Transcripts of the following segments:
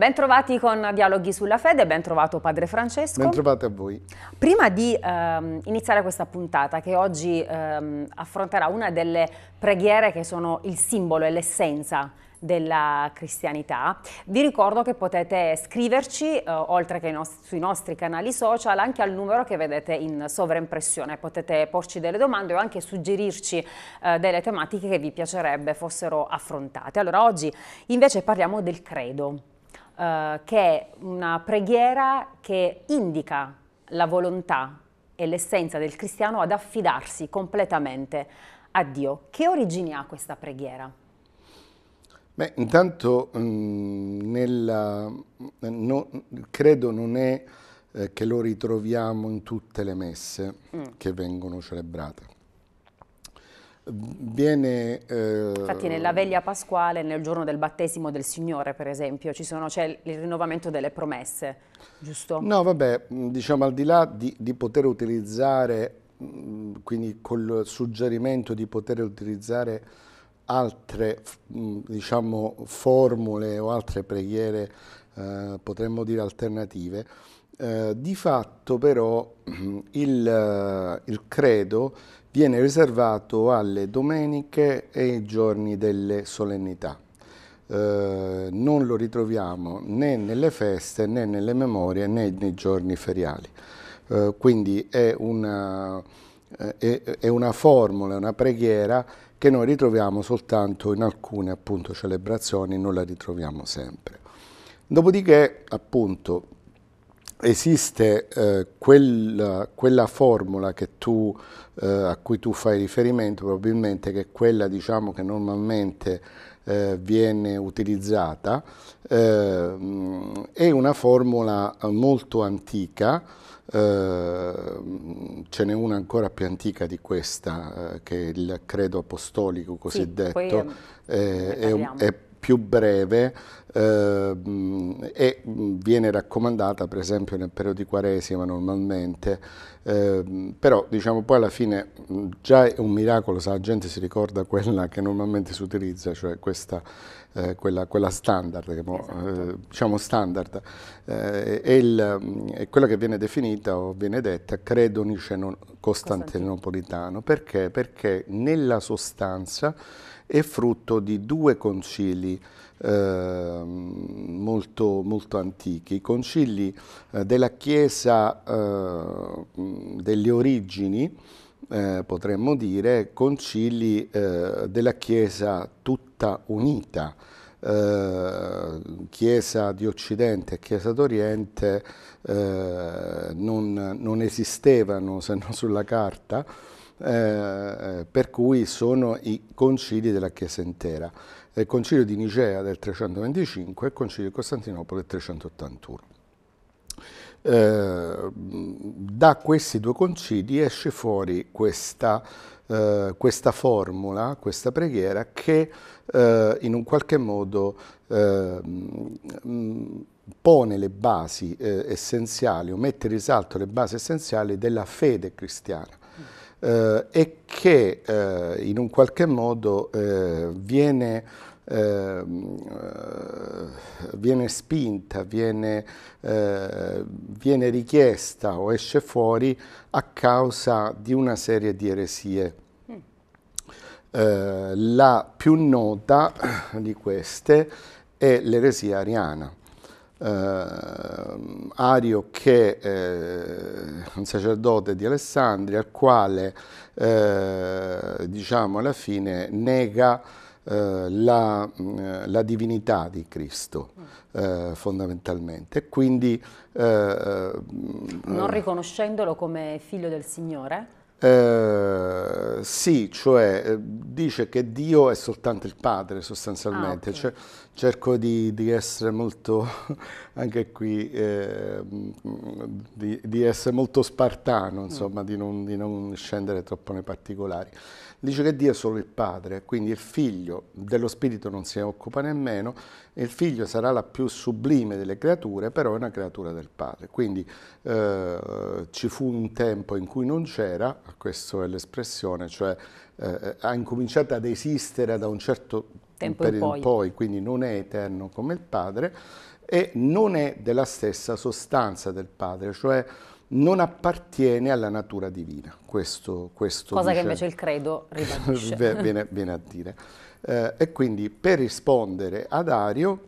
Bentrovati con Dialoghi sulla Fede, ben trovato Padre Francesco. Bentrovati a voi. Prima di ehm, iniziare questa puntata che oggi ehm, affronterà una delle preghiere che sono il simbolo e l'essenza della cristianità. Vi ricordo che potete scriverci, eh, oltre che nost sui nostri canali social, anche al numero che vedete in sovraimpressione. Potete porci delle domande o anche suggerirci eh, delle tematiche che vi piacerebbe fossero affrontate. Allora, oggi invece parliamo del credo. Eh, che è una preghiera che indica la volontà e l'essenza del cristiano ad affidarsi completamente a Dio. Che origini ha questa preghiera? Beh, intanto mh, mm, nella, no, credo non è eh, che lo ritroviamo in tutte le messe mm. che vengono celebrate viene... Eh... Infatti nella veglia pasquale, nel giorno del battesimo del Signore, per esempio, c'è il rinnovamento delle promesse, giusto? No, vabbè, mm, diciamo al di là di, di poter utilizzare, mm, quindi col suggerimento di poter utilizzare altre mm, diciamo, formule o altre preghiere, eh, potremmo dire alternative, eh, di fatto però il, eh, il credo viene riservato alle domeniche e ai giorni delle solennità. Eh, non lo ritroviamo né nelle feste né nelle memorie né nei giorni feriali. Eh, quindi è una, eh, è una formula, una preghiera che noi ritroviamo soltanto in alcune appunto, celebrazioni, non la ritroviamo sempre. Dopodiché appunto esiste eh, quella, quella formula tu, eh, a cui tu fai riferimento probabilmente che è quella diciamo, che normalmente eh, viene utilizzata, eh, è una formula molto antica, eh, ce n'è una ancora più antica di questa eh, che è il credo apostolico cosiddetto, sì, ehm, è, è più breve eh, e mm, viene raccomandata per esempio nel periodo di Quaresima normalmente, eh, però diciamo poi alla fine mm, già è un miracolo se la gente si ricorda quella che normalmente si utilizza, cioè questa eh, quella, quella, standard, che mo, esatto. eh, diciamo standard, eh, è, il, è, mm, quella che viene definita o viene detta credo niceno costantinopolitano. Perché? Perché nella sostanza è frutto di due concili ehm, molto, molto, antichi, i concili eh, della Chiesa eh, mm, delle origini eh, potremmo dire, concili eh, della Chiesa tutta unita, eh, Chiesa di Occidente e Chiesa d'Oriente eh, non, non, esistevano se non sulla carta, eh, per cui sono i concili della Chiesa intera, il concilio di Nicea del 325 e il concilio di Costantinopoli del 381. Eh, da questi due concili esce fuori questa, eh, questa formula, questa preghiera che eh, in un qualche modo ehm, pone le basi eh, essenziali o mette in risalto le basi essenziali della fede cristiana. Eh, e che in un qualche modo viene Ehm, eh, viene spinta, viene, eh, viene richiesta o esce fuori a causa di una serie di eresie. Mm. Eh, la più nota di queste è l'eresia ariana. Uh, Ario che è eh, un sacerdote di Alessandria, al quale eh, diciamo alla fine nega eh, la, mm, la, divinità di Cristo mm. eh, fondamentalmente. Quindi, eh, eh, non riconoscendolo come figlio del Signore? Eh, sì, cioè eh, dice che Dio è soltanto il Padre sostanzialmente, ah, okay. cioè, cerco di, di, essere molto, anche qui, eh, di, di, essere molto spartano, insomma, mm. di, non, di, non, scendere troppo nei particolari. Dice che Dio è solo il Padre, quindi il Figlio dello Spirito non si occupa nemmeno, e il Figlio sarà la più sublime delle creature, però è una creatura del Padre. Quindi eh, ci fu un tempo in cui non c'era, questa è l'espressione, cioè eh, eh, ha incominciato ad esistere da un certo tempo in poi. in poi, quindi non è eterno come il Padre e non è della stessa sostanza del Padre, cioè non appartiene alla natura divina. Questo, questo Cosa dice, che invece il credo ribadisce. viene, viene, a dire. Eh, e quindi per rispondere ad Ario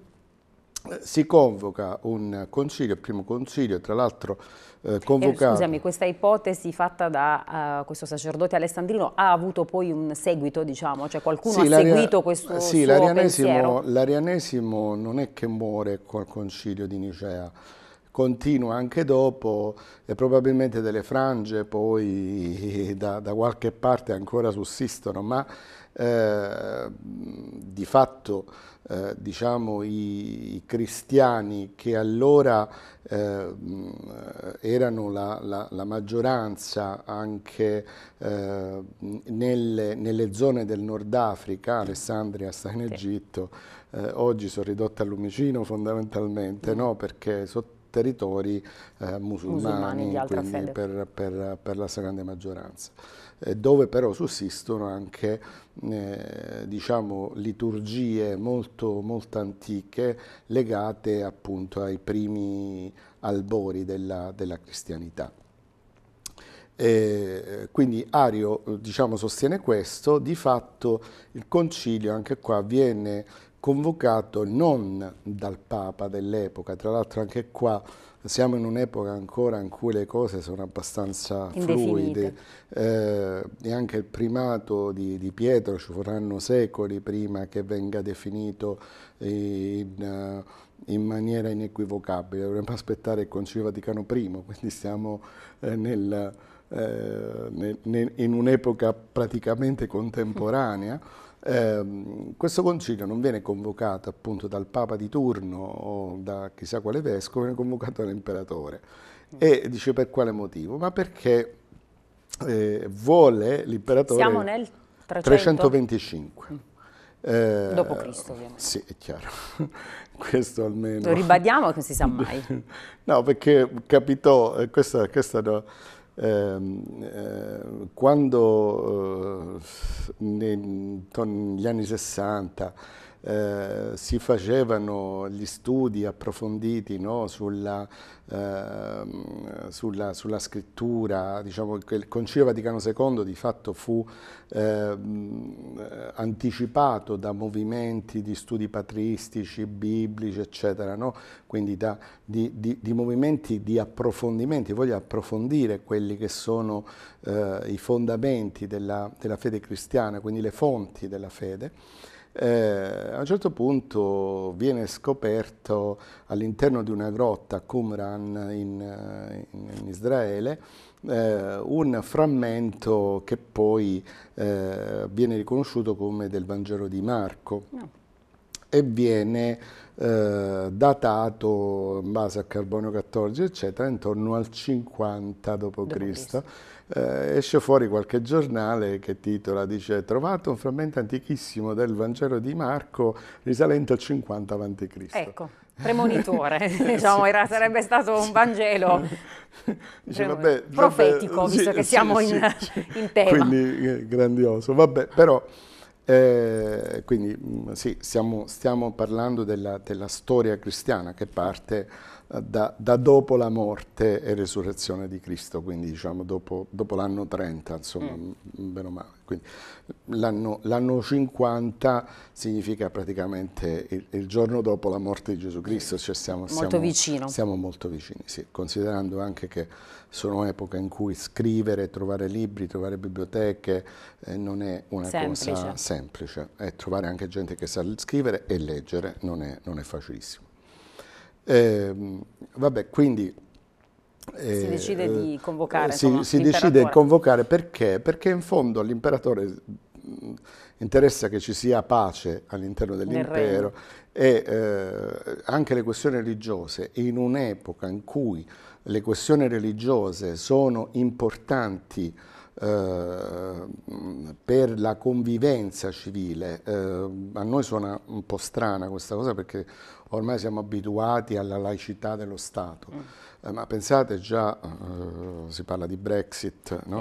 eh, si convoca un concilio, il primo concilio, tra l'altro eh, eh, convocato. Eh, scusami, questa ipotesi fatta da uh, questo sacerdote alessandrino ha avuto poi un seguito, diciamo, cioè qualcuno sì, ha seguito questo sì, suo pensiero? Sì, l'arianesimo non è che muore col concilio di Nicea, continua anche dopo e probabilmente delle frange poi da, da qualche parte ancora sussistono, ma eh, di fatto eh, diciamo, i, i, cristiani che allora eh, erano la, la, la, maggioranza anche eh, nelle, nelle, zone del Nord Africa, Alessandria sta in Egitto, eh, oggi sono ridotte al lumicino fondamentalmente, mm. no? perché sotto territori eh, musulmani, musulmani per, per, per, la stragrande maggioranza, eh, dove però sussistono anche eh, diciamo, liturgie molto, molto, antiche legate appunto ai primi albori della, della cristianità. E quindi Ario diciamo, sostiene questo, di fatto il concilio anche qua viene convocato non dal Papa dell'epoca, tra l'altro anche qua siamo in un'epoca ancora in cui le cose sono abbastanza fluide eh, e anche il primato di, di, Pietro ci vorranno secoli prima che venga definito in, eh, in maniera inequivocabile, dovremmo aspettare il Concilio Vaticano I, quindi siamo eh, nel, eh, nel, in un'epoca praticamente contemporanea. Ehm, questo concilio non viene convocato appunto dal Papa di turno o da chissà quale vescovo, viene convocato dall'imperatore. E dice per quale motivo? Ma perché eh, vuole l'imperatore... Siamo nel 300? 325. Mm. Eh, Dopo Cristo ovviamente. Sì, è chiaro. questo almeno... Lo ribadiamo che non si sa mai. no, perché capitò, eh, questa, questa no, Ehm, eh, quando eh, negli anni 60 eh, si facevano gli studi approfonditi no, sulla, eh, sulla, sulla, scrittura, diciamo che il Concilio Vaticano II di fatto fu eh, anticipato da movimenti di studi patristici, biblici, eccetera, no? quindi da, di, di, di, movimenti di approfondimenti, voglio approfondire quelli che sono eh, i fondamenti della, della fede cristiana, quindi le fonti della fede. Eh, a un certo punto viene scoperto all'interno di una grotta a Qumran in, eh, in, in Israele eh, un frammento che poi eh, viene riconosciuto come del Vangelo di Marco no. Ah. e viene eh, datato in base a carbonio 14 eccetera intorno al 50 d.C eh, esce fuori qualche giornale che titola, dice trovato un frammento antichissimo del Vangelo di Marco risalente al 50 a.C. Ecco, premonitore, diciamo, era, sarebbe stato un Vangelo dice, vabbè, profetico, vabbè, visto sì, che siamo sì, in, in, tema. Quindi eh, grandioso, vabbè, però... Eh, quindi mm, sì, stiamo, stiamo parlando della, della storia cristiana che parte da, da, dopo la morte e resurrezione di Cristo, quindi diciamo dopo, dopo l'anno 30, insomma, mm. bene o male. l'anno, 50 significa praticamente il, il, giorno dopo la morte di Gesù Cristo, cioè siamo molto, siamo, vicino. Siamo molto vicini, sì. considerando anche che sono epoche in cui scrivere, trovare libri, trovare biblioteche eh, non è una semplice. cosa semplice e trovare anche gente che sa scrivere e leggere non è, non è facilissimo. Eh, vabbè, quindi... Eh, si decide di eh, convocare. Si, insomma, si decide di convocare perché? Perché in fondo all'imperatore mm, interessa che ci sia pace all'interno dell'impero e eh, anche le questioni religiose in un'epoca in cui le questioni religiose sono importanti eh, per la convivenza civile. Eh, a noi suona un po' strana questa cosa perché ormai siamo abituati alla laicità dello Stato. Mm. Eh, ma pensate già, eh, si parla di Brexit, no?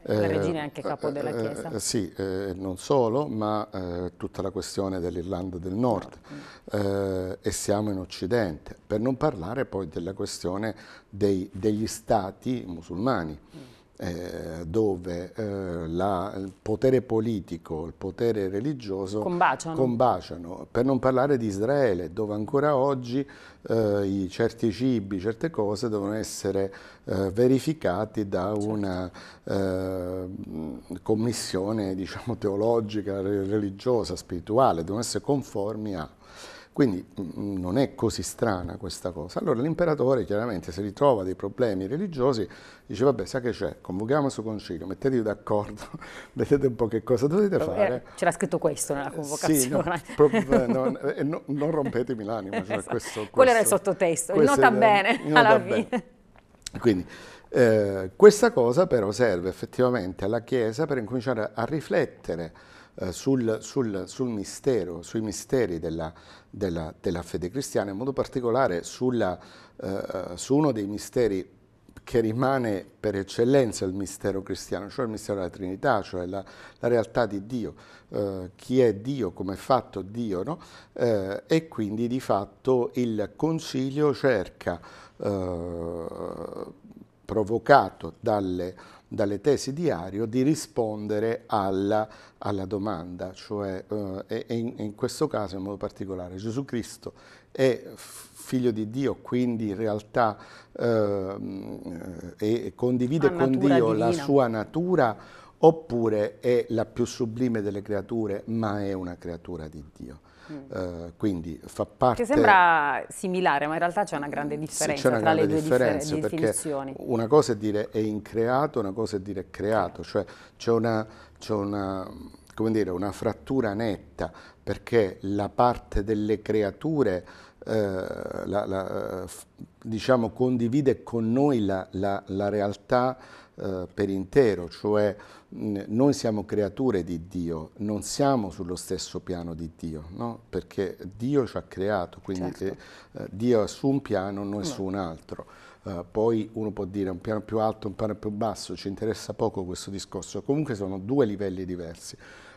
Eh, la regina è anche eh, capo della Chiesa. sì, non solo, ma tutta la questione dell'Irlanda del Nord. Nord. Certo, mm. e siamo in Occidente, per non parlare poi della questione dei, degli stati musulmani. Mm eh, dove eh, la, il potere politico il potere religioso combaciano. combaciano. per non parlare di Israele, dove ancora oggi eh, i certi cibi, certe cose devono essere eh, verificati da certo. una eh, commissione diciamo, teologica, religiosa, spirituale, devono essere conformi a... Quindi non è così strana questa cosa. Allora l'imperatore chiaramente se ritrova dei problemi religiosi, dice vabbè sa che c'è, convochiamo il suo concilio, mettetevi d'accordo, vedete un po' che cosa dovete fare. C'era scritto questo nella convocazione. Sì, no, eh, no, eh, no, non rompetemi l'anima. Cioè questo, questo, Quello era il sottotesto, il nota bene nota alla fine. Quindi eh, questa cosa però serve effettivamente alla Chiesa per incominciare a riflettere eh, sul, sul, sul, mistero, sui misteri della, della, della, fede cristiana, in modo particolare sulla, eh, su uno dei misteri che rimane per eccellenza il mistero cristiano, cioè il mistero della Trinità, cioè la, la realtà di Dio, eh, chi è Dio, come è fatto Dio, no? eh, e quindi di fatto il Concilio cerca, eh, provocato dalle dalle tesi di Ario di rispondere alla, alla domanda, cioè eh, in, in, questo caso in modo particolare Gesù Cristo è figlio di Dio, quindi in realtà ehm, eh, condivide con Dio divina. la sua natura oppure è la più sublime delle creature, ma è una creatura di Dio. Uh, quindi fa parte... Che sembra similare, ma in realtà c'è una grande differenza una tra grande le due differenza, differ definizioni. Una cosa è dire è increato, una cosa è dire è creato, cioè c'è una, una, una, frattura netta perché la parte delle creature eh, la, la, eh, diciamo, condivide con noi la, la realtà eh, per intero, cioè mh, noi siamo creature di Dio, non siamo sullo stesso piano di Dio, no? perché Dio ci ha creato, quindi certo. eh, eh Dio è su un piano, noi no. su un altro. Uh, poi uno può dire un piano più alto, un piano più basso, ci interessa poco questo discorso, comunque sono due livelli diversi.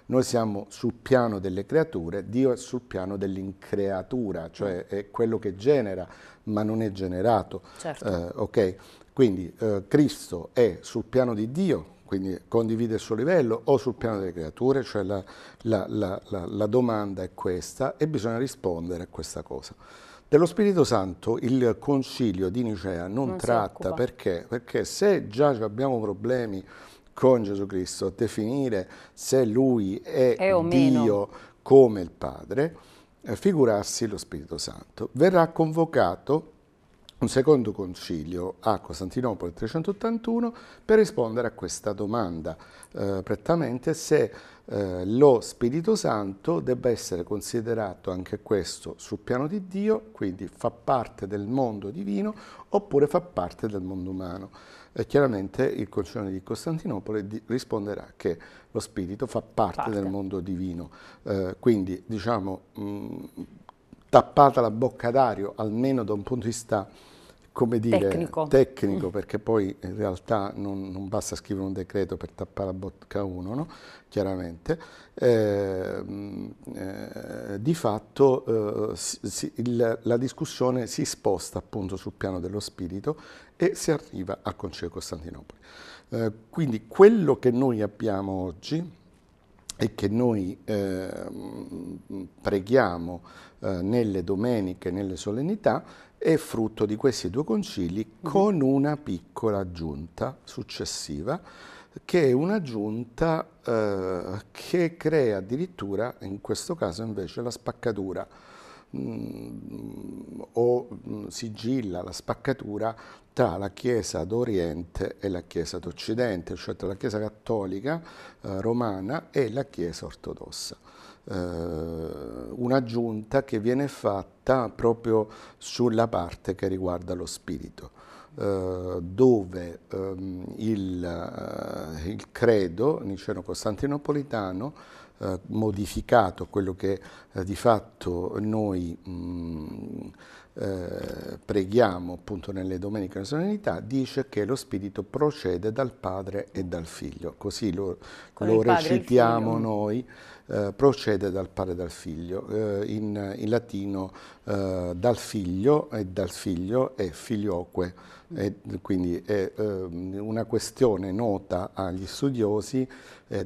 Noi siamo sul piano delle creature, Dio è sul piano dell'increatura, cioè mm. è quello che genera, ma non è generato. Certo. Eh, okay? Quindi eh, Cristo è sul piano di Dio, quindi condivide il suo livello, o sul piano delle creature, cioè la, la, la, la domanda è questa e bisogna rispondere a questa cosa. Dello Spirito Santo il concilio di Nicea non, non tratta perché? Perché se già abbiamo problemi con Gesù Cristo, definire se lui è, è Dio meno. come il Padre, eh, figurarsi lo Spirito Santo. Verrà convocato un secondo concilio a Costantinopoli 381 per rispondere a questa domanda, eh, prettamente se eh, lo Spirito Santo debba essere considerato anche questo sul piano di Dio, quindi fa parte del mondo divino oppure fa parte del mondo umano eh, chiaramente il Concilio di Costantinopoli di risponderà che lo spirito fa parte, parte. del mondo divino, eh, quindi diciamo mh, mm, tappata la bocca d'ario almeno da un punto di vista come dire, tecnico. tecnico, mm. perché poi in realtà non, non, basta scrivere un decreto per tappare la bocca a uno, no? chiaramente, eh, eh, di fatto eh, si, il, la discussione si sposta appunto sul piano dello spirito e si arriva al Concilio di Costantinopoli. Eh, quindi quello che noi abbiamo oggi e che noi ehm, preghiamo eh, nelle domeniche, nelle solennità, è frutto di questi due concili mm. con una piccola aggiunta successiva che è un'aggiunta eh, che crea addirittura, in questo caso invece, la spaccatura mh, mm, o mh, mm, sigilla la spaccatura tra la Chiesa d'Oriente e la Chiesa d'Occidente, cioè tra la Chiesa cattolica eh, romana e la Chiesa ortodossa. Eh, un'aggiunta che viene fatta proprio sulla parte che riguarda lo spirito, eh, dove ehm, il, eh, il credo niceno-costantinopolitano modificato quello che di fatto noi mh, mm, eh, preghiamo appunto nelle domeniche della solennità, dice che lo Spirito procede dal Padre e dal Figlio, così lo, lo recitiamo noi eh, procede dal padre e dal figlio, eh, in, in, latino eh, dal figlio e dal figlio è figlioque, e quindi è ehm, una questione nota agli studiosi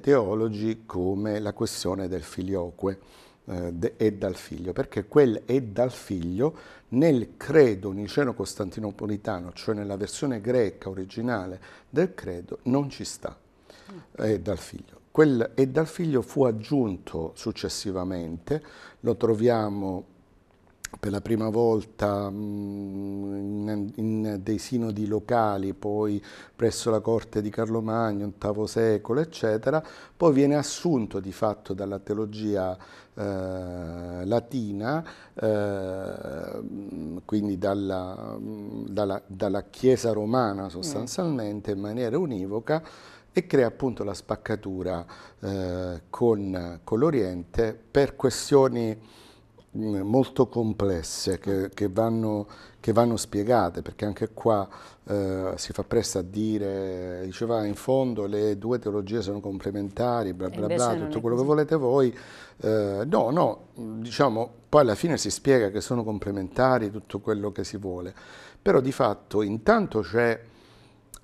teologi come la questione del figlioque eh, e dal figlio, perché quel è dal figlio nel credo niceno-costantinopolitano, cioè nella versione greca originale del credo, non ci sta, mm. è dal figlio. Quel e dal figlio fu aggiunto successivamente, lo troviamo per la prima volta mm, in, in, dei sinodi locali, poi presso la corte di Carlo Magno, VIII secolo, eccetera, poi viene assunto di fatto dalla teologia eh, latina, eh, quindi dalla, mm, dalla, dalla Chiesa romana sostanzialmente, in maniera univoca, e crea appunto la spaccatura eh, con, con l'Oriente per questioni mm, molto complesse che, che, vanno, che, vanno, spiegate perché anche qua eh, si fa presto a dire diceva in fondo le due teologie sono complementari bla bla bla tutto quello che volete voi eh, no no diciamo poi alla fine si spiega che sono complementari tutto quello che si vuole però di fatto intanto c'è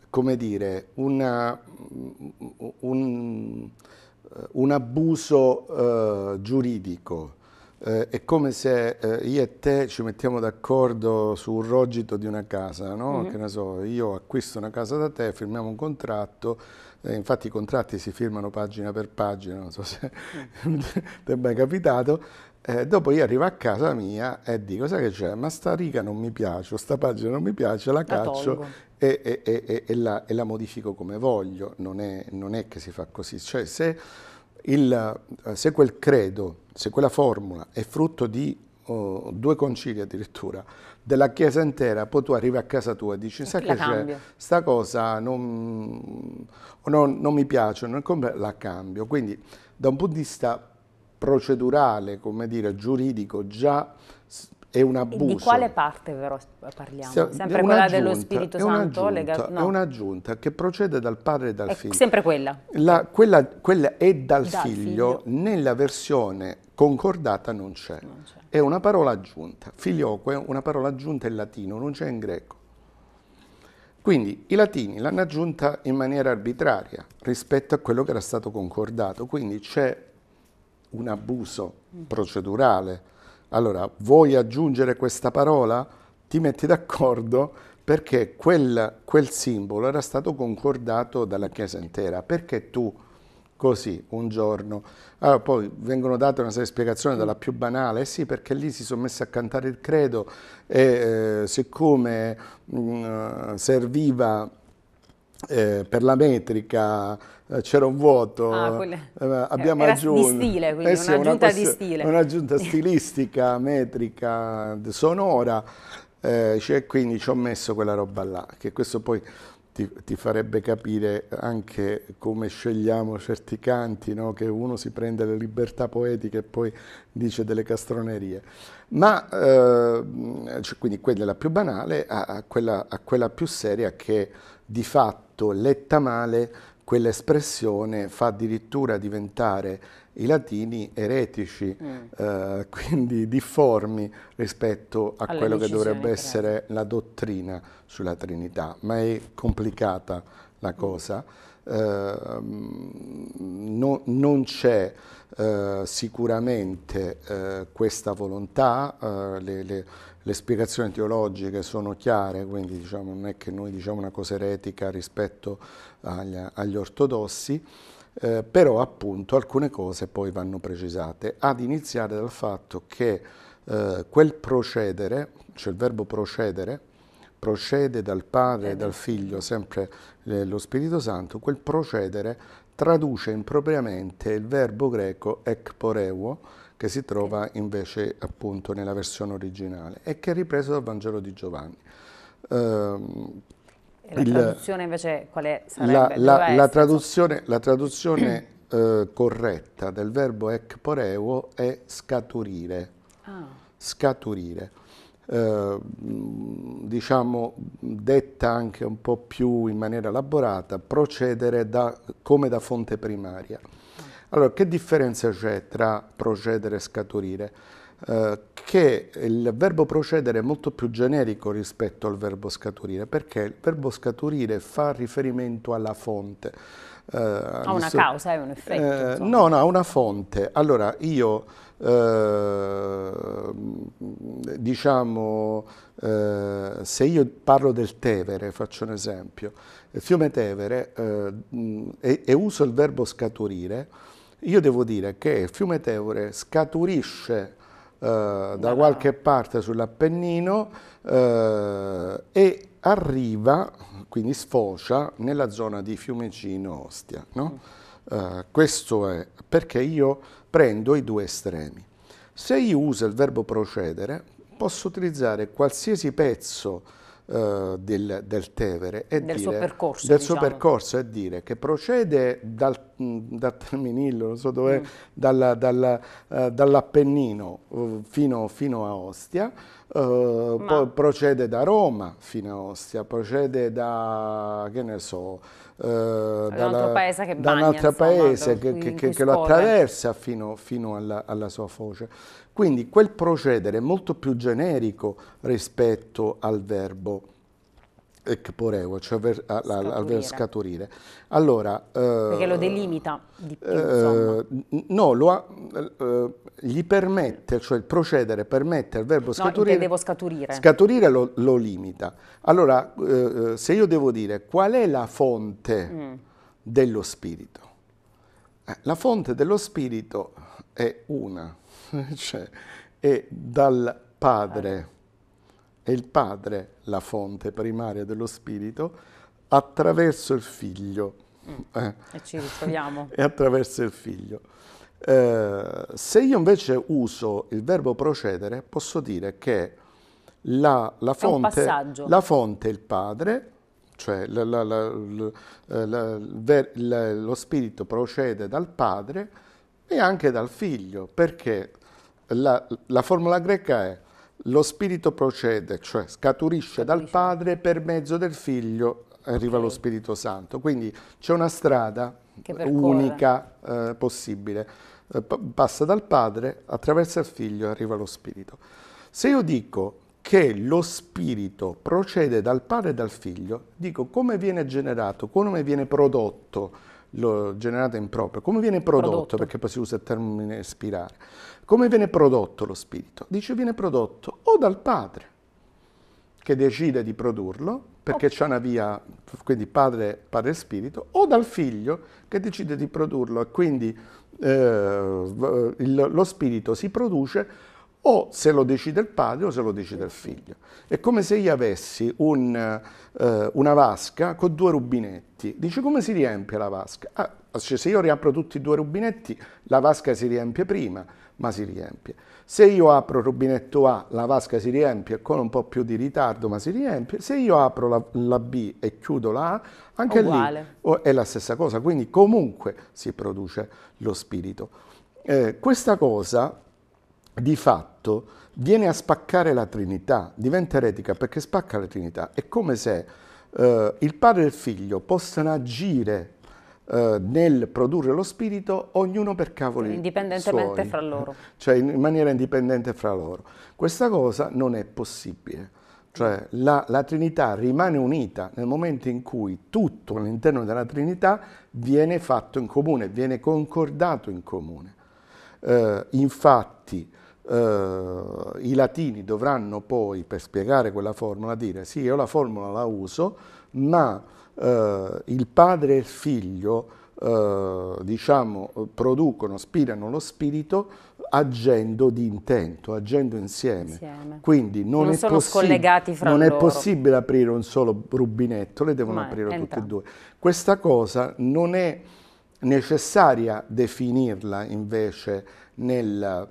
come dire, una, un, un, abuso eh, giuridico. Eh, è come se eh, io e te ci mettiamo d'accordo su un rogito di una casa, no? mm -hmm. Che ne so, io acquisto una casa da te, firmiamo un contratto, eh, infatti i contratti si firmano pagina per pagina, non so se ti è mai capitato. Eh, dopo io arrivo a casa mia e dico, sai che c'è? Ma sta riga non mi piace, o sta pagina non mi piace, la, la caccio tolgo e, e, e, e la, la, modifico come voglio, non è, non è, che si fa così. Cioè se, il, eh, se quel credo, se quella formula è frutto di Oh, due concili addirittura, della chiesa intera, poi tu arrivi a casa tua e dici, sai che c'è, sta cosa non, non, non mi piace, non la cambio. Quindi da un punto di vista procedurale, come dire, giuridico, già è un abuso. di quale parte però parliamo? sempre quella dello Spirito Santo? Legato, no. È un'aggiunta che procede dal padre e dal è figlio. Sempre quella. La, quella, quella è dal, dal figlio, figlio, nella versione concordata non c'è. È una parola aggiunta. Filioque è una parola aggiunta in latino, non c'è in greco. Quindi i latini l'hanno aggiunta in maniera arbitraria rispetto a quello che era stato concordato, quindi c'è un abuso mm. procedurale allora, vuoi aggiungere questa parola? Ti metti d'accordo perché quel, quel simbolo era stato concordato dalla Chiesa intera. Perché tu così un giorno. Allora, ah, poi vengono date una serie di spiegazioni, dalla più banale, sì, perché lì si sono messi a cantare il credo e eh, siccome mh, mm, eh, serviva eh, per la metrica eh, c'era un vuoto, ah, quelle... eh, eh abbiamo Era aggiunto... di stile, quindi eh, sì, un'aggiunta una di stile. Un'aggiunta stilistica, metrica, sonora, cioè, quindi ci ho messo quella roba là, che questo poi ti, ti farebbe capire anche come scegliamo certi canti, no? che uno si prende le libertà poetiche e poi dice delle castronerie. Ma cioè, quindi quella più banale a, a, quella, a quella più seria che di fatto detto letta male, quell'espressione fa addirittura diventare i latini eretici, mm. eh, quindi difformi rispetto a Alle quello che dovrebbe essere la dottrina sulla Trinità, ma è complicata la cosa. Eh, no, non c'è eh, sicuramente eh, questa volontà, eh, le, le, le spiegazioni teologiche sono chiare, quindi diciamo, non è che noi diciamo una cosa eretica rispetto agli, agli ortodossi, eh, però appunto alcune cose poi vanno precisate, ad iniziare dal fatto che eh, quel procedere, cioè il verbo procedere, procede dal Padre e dal Figlio, sempre eh, lo Spirito Santo, quel procedere traduce impropriamente il verbo greco ekporeuo, che si trova invece appunto nella versione originale e che è ripreso dal Vangelo di Giovanni. Uh, la il, traduzione invece quale sarebbe? La, la, la traduzione, la traduzione eh, corretta del verbo ecporeo è scaturire. Ah. Scaturire. Eh, diciamo detta anche un po' più in maniera elaborata, procedere da, come da fonte primaria. Allora, che differenza c'è tra procedere e scaturire? Eh, che il verbo procedere è molto più generico rispetto al verbo scaturire, perché il verbo scaturire fa riferimento alla fonte. Eh, a una causa, è un effetto. Eh, no, no, a una fonte. Allora, io eh, diciamo, eh, se io parlo del Tevere, faccio un esempio, il fiume Tevere, eh, e, e, uso il verbo scaturire, io devo dire che il fiume Tevere scaturisce eh, da qualche parte sull'Appennino eh, e arriva, quindi sfocia, nella zona di Fiumicino-Ostia. No? Mm. Eh, questo è perché io prendo i due estremi. Se io uso il verbo procedere, posso utilizzare qualsiasi pezzo eh, del, del, Tevere e del, dire, suo, percorso, del diciamo. suo percorso e dire che procede dal, mm, dal Terminillo, non so dove, mm. dalla, dalla, eh, dall'Appennino uh, fino, fino, a Ostia, Uh, Ma... poi procede da Roma fino a Ostia, procede da, che ne so, eh, da un altro paese che, che, che, che lo attraversa fino, fino alla, alla, sua foce. Quindi quel procedere è molto più generico rispetto al verbo ecporeo, cioè ver, al, al verbo scaturire. Allora, eh, Perché lo delimita di più, eh, No, ha, eh, gli permette, cioè il procedere permette al verbo scaturire... No, scaturire. Scaturire lo, lo, limita. Allora, eh, eh, se io devo dire qual è la fonte mm. dello spirito? Eh, la fonte dello spirito è una cioè, è dal Padre, è il Padre la fonte primaria dello Spirito, attraverso il Figlio. Mm. Eh. E ci ritroviamo. e attraverso il Figlio. Eh, se io invece uso il verbo procedere, posso dire che la, la, fonte, la fonte è il Padre, cioè la, eh, lo Spirito procede dal Padre, e anche dal figlio, perché la, la formula greca è lo spirito procede, cioè scaturisce dal padre per mezzo del figlio arriva okay. lo Spirito Santo. Quindi c'è una strada unica eh, possibile. Eh, passa dal padre, attraversa il figlio e arriva lo Spirito. Se io dico che lo Spirito procede dal padre e dal figlio, dico come viene generato, come viene prodotto, lo generate proprio. come viene prodotto, prodotto, perché poi si usa il termine ispirare. come viene prodotto lo spirito? Dice viene prodotto o dal padre che decide di produrlo, perché okay. c'è una via, quindi padre, padre e spirito, o dal figlio che decide di produrlo e quindi eh, lo spirito si produce o se lo decide il padre o se lo decide il figlio. È come se io avessi un, eh, una vasca con due rubinetti. Dice come si riempie la vasca? Ah, cioè, se io riapro tutti e due i rubinetti, la vasca si riempie prima, ma si riempie. Se io apro il rubinetto A, la vasca si riempie con un po' più di ritardo, ma si riempie. Se io apro la, la B e chiudo la A, anche Uguale. lì è la stessa cosa. Quindi comunque si produce lo spirito. Eh, questa cosa di fatto viene a spaccare la Trinità, diventa eretica perché spacca la Trinità. È come se eh, il padre e il figlio possano agire eh, nel produrre lo spirito, ognuno per cavoli Indipendentemente suoi, fra loro. Cioè in maniera indipendente fra loro. Questa cosa non è possibile. Cioè la, la Trinità rimane unita nel momento in cui tutto all'interno della Trinità viene fatto in comune, viene concordato in comune. Eh, infatti eh, i latini dovranno poi per spiegare quella formula dire sì io la formula la uso ma eh, il padre e il figlio eh, diciamo producono, spirano lo spirito agendo di intento, agendo insieme. insieme. Quindi non, non è sono scollegati fra non loro. è possibile aprire un solo rubinetto, le devono Ma aprire tutte e due. Questa cosa non è necessaria definirla invece nel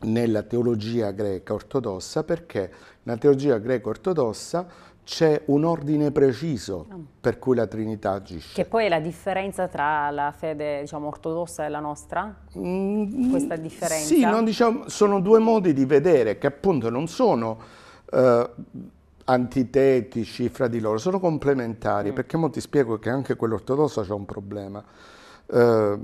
nella teologia greca ortodossa perché nella teologia greca ortodossa c'è un ordine preciso ah. per cui la Trinità agisce. Che poi è la differenza tra la fede diciamo, ortodossa e la nostra? Mm, Questa differenza? Sì, diciamo, sono due modi di vedere che appunto non sono eh, antitetici fra di loro, sono complementari, mm. perché mo ti spiego che anche quella ortodossa c'è un problema. Eh,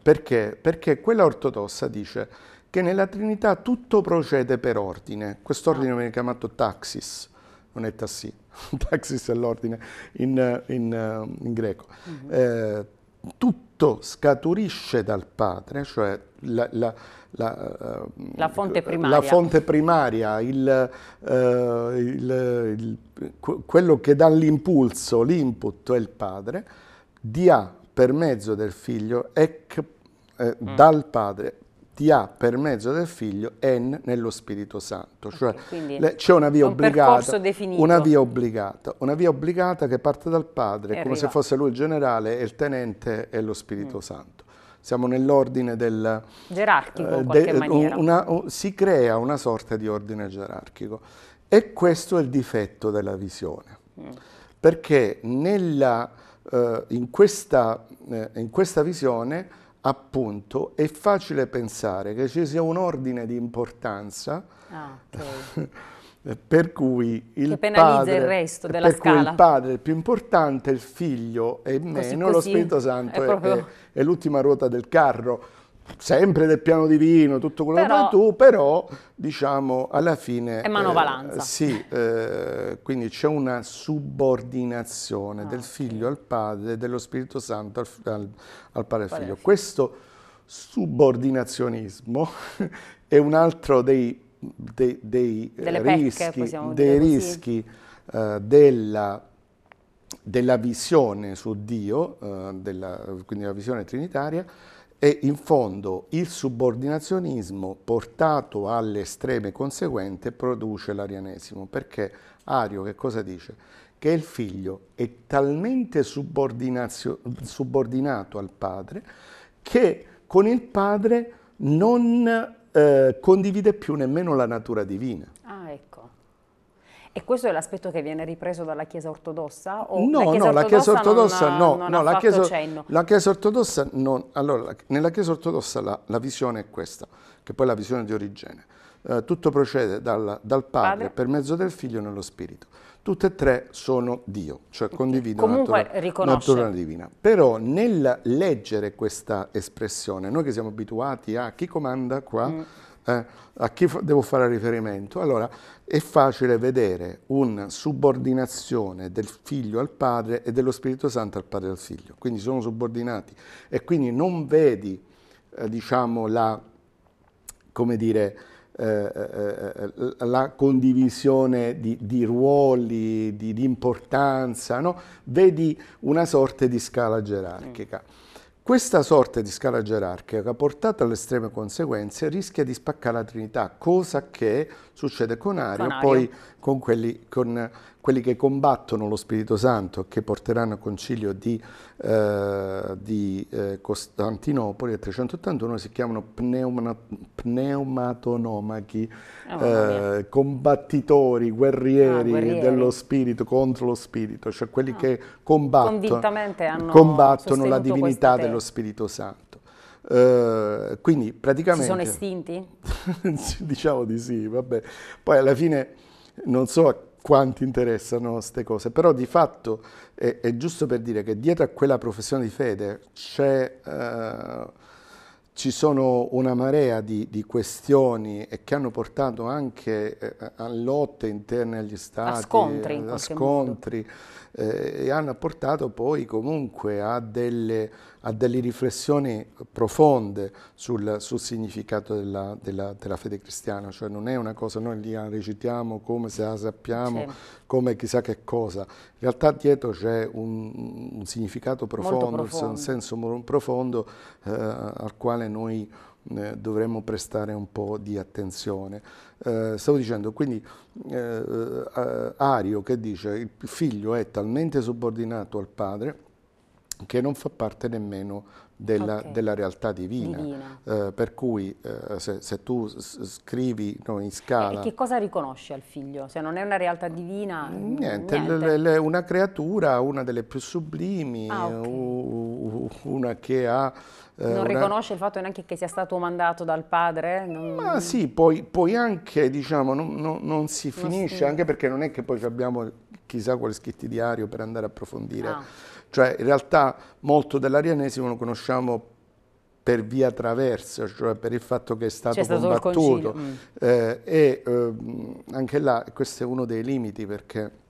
perché? Perché quella ortodossa dice che nella Trinità tutto procede per ordine. Quest'ordine ah. viene chiamato taxis, non è tassi, taxis è l'ordine in, in, in greco. Mm -hmm. eh, tutto scaturisce dal Padre, cioè la, la, la, eh, la fonte primaria, fonte primaria il, eh, il, il, quello che dà l'impulso, l'input è il Padre, dia per mezzo del Figlio, ec, eh, mm. dal Padre ti ha per mezzo del figlio en nello Spirito Santo. Cioè okay, c'è una via un obbligata. Una via obbligata. Una via obbligata che parte dal padre, come arriva. se fosse lui il generale e il tenente è lo Spirito mm. Santo. Siamo nell'ordine del... Gerarchico eh, in qualche eh, maniera. Una, si crea una sorta di ordine gerarchico. E questo è il difetto della visione. Mm. Perché nella, eh, in, questa, eh, in questa visione appunto, è facile pensare che ci sia un ordine di importanza ah, okay. per cui il padre, il resto della per scala. Cui il padre è più importante, il figlio è così, meno, così. lo Spirito Santo è, è, è l'ultima ruota del carro sempre del piano divino, tutto quello però, che vuoi tu, però diciamo alla fine... È manovalanza. Eh, sì, eh, quindi c'è una subordinazione ah, del figlio al padre, dello Spirito Santo al, al, al padre e figlio. figlio. Questo subordinazionismo è un altro dei, dei, dei eh, rischi, pecche, dei rischi eh, della della visione su Dio, eh, della, quindi la visione trinitaria, e in fondo il subordinazionismo portato alle estreme conseguenze produce l'arianesimo, perché Ario che cosa dice? Che il figlio è talmente subordinato al padre che con il padre non eh, condivide più nemmeno la natura divina. E questo è l'aspetto che viene ripreso dalla Chiesa ortodossa? O no, la no, la Chiesa ortodossa non, no, non no, la Chiesa, la Chiesa ortodossa non, allora, nella Chiesa ortodossa la, la, visione è questa, che poi è la visione di origine. Eh, tutto procede dal, dal padre, padre per mezzo del figlio nello spirito tutte e tre sono Dio, cioè condividono la natura, natura divina. Però nel leggere questa espressione, noi che siamo abituati a chi comanda qua, mm. Eh, a chi devo fare riferimento? Allora, è facile vedere una subordinazione del figlio al padre e dello Spirito Santo al padre e al figlio, quindi sono subordinati e quindi non vedi, eh, diciamo, la, come dire, eh, eh, eh la condivisione di, di ruoli, di, di importanza, no? vedi una sorta di scala gerarchica. Mm. Questa sorta di scala gerarchica portata alle estreme conseguenze rischia di spaccare la Trinità, cosa che succede con Ario, con Ario. poi con quelli, con, quelli che combattono lo Spirito Santo, che porteranno al concilio di, eh, di eh, Costantinopoli nel 381, si chiamano pneuma, pneumatonomachi, oh, eh, combattitori, guerrieri, ah, guerrieri, dello Spirito contro lo Spirito, cioè quelli ah. che combattono, combattono la divinità dello Spirito Santo. Uh, quindi praticamente... Si sono estinti? diciamo di sì, vabbè. Poi alla fine non so quanti interessano queste cose, però di fatto è, è, giusto per dire che dietro a quella professione di fede c'è... Eh, ci sono una marea di, di, questioni e che hanno portato anche eh, a lotte interne agli stati, a scontri, a scontri eh, e hanno portato poi comunque a delle, a delle riflessioni profonde sul, sul significato della, della, della, fede cristiana, cioè non è una cosa, noi li recitiamo come se la sappiamo, sì come chissà che cosa. In realtà dietro c'è un, un, significato profondo, profondo, un senso profondo eh, al quale noi eh, dovremmo prestare un po' di attenzione. Eh, stavo dicendo, quindi eh, eh, Ario che dice il figlio è talmente subordinato al padre che non fa parte nemmeno della, okay. della realtà divina, divina. Eh, per cui eh, se, se, tu scrivi no, in scala... E che cosa riconosce al figlio? Se non è una realtà divina... Mm, mm, niente, niente. Le, le, una creatura, una delle più sublimi, ah, okay. u, una che ha... Eh, non una... riconosce il fatto neanche che sia stato mandato dal padre? Non... Ma sì, poi, poi anche, diciamo, non, non, non si finisce, si... anche perché non è che poi abbiamo chissà quale scritti diario per andare a approfondire. Ah cioè in realtà molto dell'arianesimo lo conosciamo per via traversa, cioè per il fatto che è stato, cioè, stato combattuto. Mm. Eh, e eh, anche là questo è uno dei limiti perché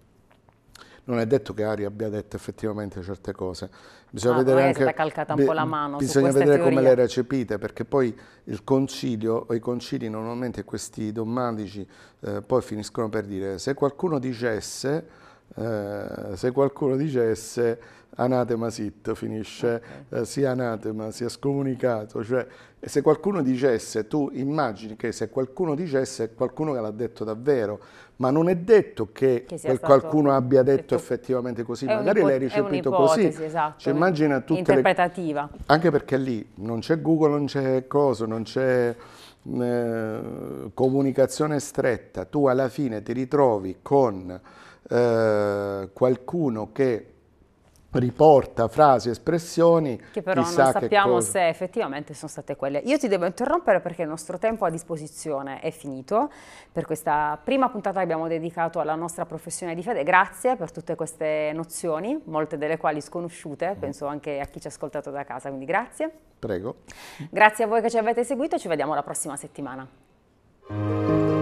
non è detto che Ari abbia detto effettivamente certe cose. Bisogna ah, vedere anche... calcata un beh, po' la mano Bisogna vedere teoria. come le recepite, perché poi il concilio, o i concili normalmente questi domandici eh, poi finiscono per dire se qualcuno dicesse, eh, se qualcuno dicesse anatema sit finisce, okay. eh, sia anatema, sia scomunicato, cioè se qualcuno dicesse, tu immagini che se qualcuno dicesse, è qualcuno che l'ha detto davvero, ma non è detto che, che qualcuno abbia detto, detto effettivamente così, magari l'hai ricepito così, esatto, cioè, immagina tutte interpretativa. Le... Anche perché lì non c'è Google, non c'è cosa, non c'è... Eh, comunicazione stretta, tu alla fine ti ritrovi con eh, qualcuno che riporta frasi, espressioni. Che però non sappiamo se effettivamente sono state quelle. Io ti devo interrompere perché il nostro tempo a disposizione è finito per questa prima puntata che abbiamo dedicato alla nostra professione di fede. Grazie per tutte queste nozioni, molte delle quali sconosciute, mm. penso anche a chi ci ha ascoltato da casa, quindi grazie. Prego. Grazie a voi che ci avete seguito, ci vediamo la prossima settimana.